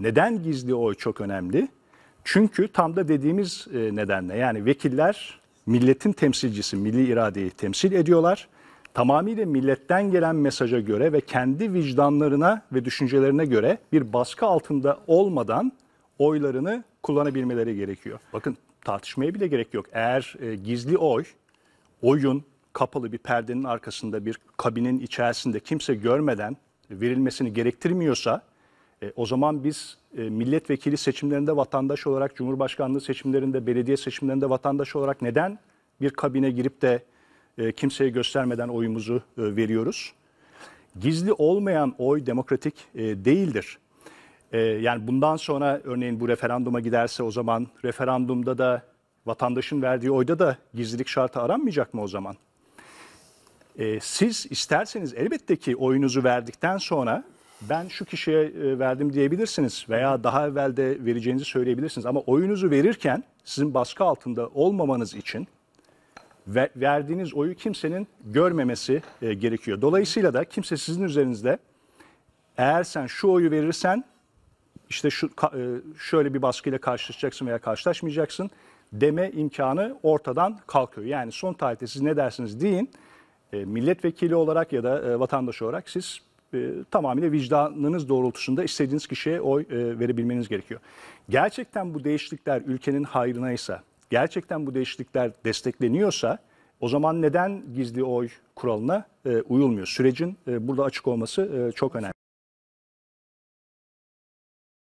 Neden gizli oy çok önemli? Çünkü tam da dediğimiz e, nedenle yani vekiller milletin temsilcisi, milli iradeyi temsil ediyorlar. Tamamıyla milletten gelen mesaja göre ve kendi vicdanlarına ve düşüncelerine göre bir baskı altında olmadan oylarını kullanabilmeleri gerekiyor. Bakın tartışmaya bile gerek yok. Eğer e, gizli oy, oyun kapalı bir perdenin arkasında bir kabinin içerisinde kimse görmeden verilmesini gerektirmiyorsa e, o zaman biz e, milletvekili seçimlerinde vatandaş olarak, cumhurbaşkanlığı seçimlerinde, belediye seçimlerinde vatandaş olarak neden bir kabine girip de e, kimseye göstermeden oyumuzu e, veriyoruz? Gizli olmayan oy demokratik e, değildir. E, yani bundan sonra örneğin bu referanduma giderse o zaman referandumda da vatandaşın verdiği oyda da gizlilik şartı aranmayacak mı o zaman? E, siz isterseniz elbette ki oyunuzu verdikten sonra ben şu kişiye e, verdim diyebilirsiniz veya daha evvel de vereceğinizi söyleyebilirsiniz. Ama oyunuzu verirken sizin baskı altında olmamanız için verdiğiniz oyu kimsenin görmemesi e, gerekiyor. Dolayısıyla da kimse sizin üzerinizde eğer sen şu oyu verirsen işte şu e, şöyle bir baskıyla karşılaşacaksın veya karşılaşmayacaksın deme imkanı ortadan kalkıyor. Yani son tarihte siz ne dersiniz deyin milletvekili olarak ya da vatandaş olarak siz e, tamamıyla vicdanınız doğrultusunda istediğiniz kişiye oy e, verebilmeniz gerekiyor. Gerçekten bu değişiklikler ülkenin hayrına ise, gerçekten bu değişiklikler destekleniyorsa o zaman neden gizli oy kuralına e, uyulmuyor? Sürecin e, burada açık olması e, çok önemli.